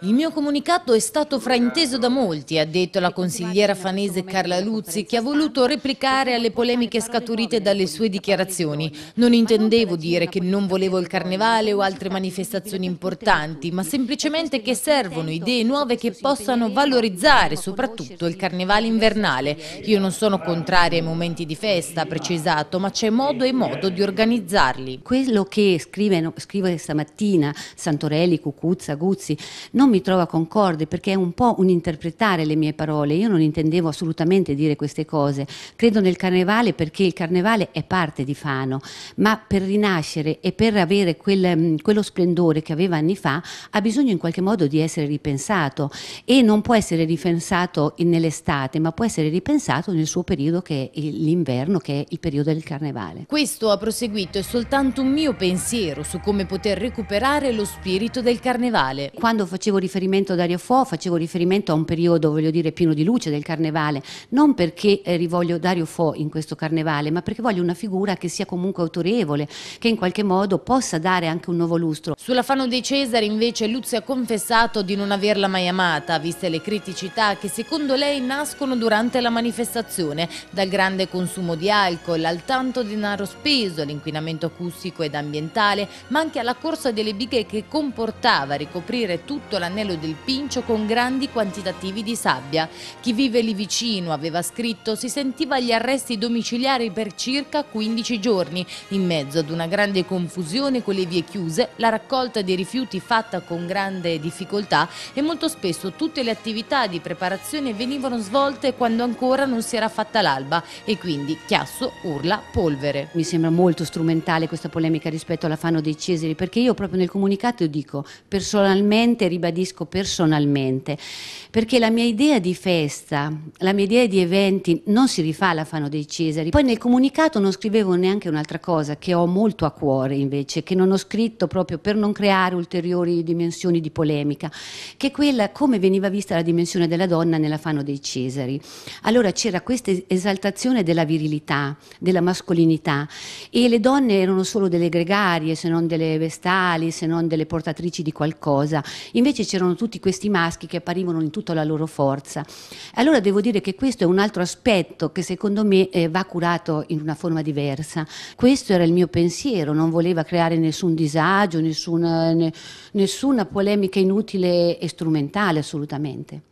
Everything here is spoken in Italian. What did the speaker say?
Il mio comunicato è stato frainteso da molti, ha detto la consigliera fanese Carla Luzzi, che ha voluto replicare alle polemiche scaturite dalle sue dichiarazioni. Non intendevo dire che non volevo il carnevale o altre manifestazioni importanti, ma semplicemente che servono idee nuove che possano valorizzare soprattutto il carnevale invernale. Io non sono contraria ai momenti di festa, ha precisato, ma c'è modo e modo di organizzarli. Quello che scrive, scrive stamattina Santorelli, Cucuzza, Guzzi, non non mi trova concorde perché è un po' un interpretare le mie parole, io non intendevo assolutamente dire queste cose, credo nel carnevale perché il carnevale è parte di Fano, ma per rinascere e per avere quel, mm, quello splendore che aveva anni fa ha bisogno in qualche modo di essere ripensato e non può essere ripensato nell'estate, ma può essere ripensato nel suo periodo che è l'inverno, che è il periodo del carnevale. Questo ha proseguito è soltanto un mio pensiero su come poter recuperare lo spirito del carnevale. Quando facevo facevo riferimento a Dario Fo, facevo riferimento a un periodo, voglio dire, pieno di luce del carnevale, non perché eh, rivoglio Dario Fo in questo carnevale, ma perché voglio una figura che sia comunque autorevole, che in qualche modo possa dare anche un nuovo lustro. Sulla Sull'affanno dei Cesari invece Luzzi ha confessato di non averla mai amata, viste le criticità che secondo lei nascono durante la manifestazione, dal grande consumo di alcol al tanto denaro speso, all'inquinamento acustico ed ambientale, ma anche alla corsa delle bighe che comportava ricoprire tutto la all'anello del Pincio con grandi quantitativi di sabbia. Chi vive lì vicino, aveva scritto, si sentiva agli arresti domiciliari per circa 15 giorni, in mezzo ad una grande confusione con le vie chiuse, la raccolta dei rifiuti fatta con grande difficoltà e molto spesso tutte le attività di preparazione venivano svolte quando ancora non si era fatta l'alba e quindi chiasso, urla, polvere. Mi sembra molto strumentale questa polemica rispetto alla Fano dei Cesari perché io proprio nel comunicato dico personalmente ribadisco ribadisco personalmente, perché la mia idea di festa, la mia idea di eventi non si rifà alla Fano dei Cesari. Poi nel comunicato non scrivevo neanche un'altra cosa che ho molto a cuore invece, che non ho scritto proprio per non creare ulteriori dimensioni di polemica, che è quella come veniva vista la dimensione della donna nella Fano dei Cesari. Allora c'era questa esaltazione della virilità, della mascolinità e le donne erano solo delle gregarie, se non delle vestali, se non delle portatrici di qualcosa. Invece c'erano tutti questi maschi che apparivano in tutta la loro forza. Allora devo dire che questo è un altro aspetto che secondo me eh, va curato in una forma diversa. Questo era il mio pensiero, non voleva creare nessun disagio, nessuna, eh, ne, nessuna polemica inutile e strumentale assolutamente.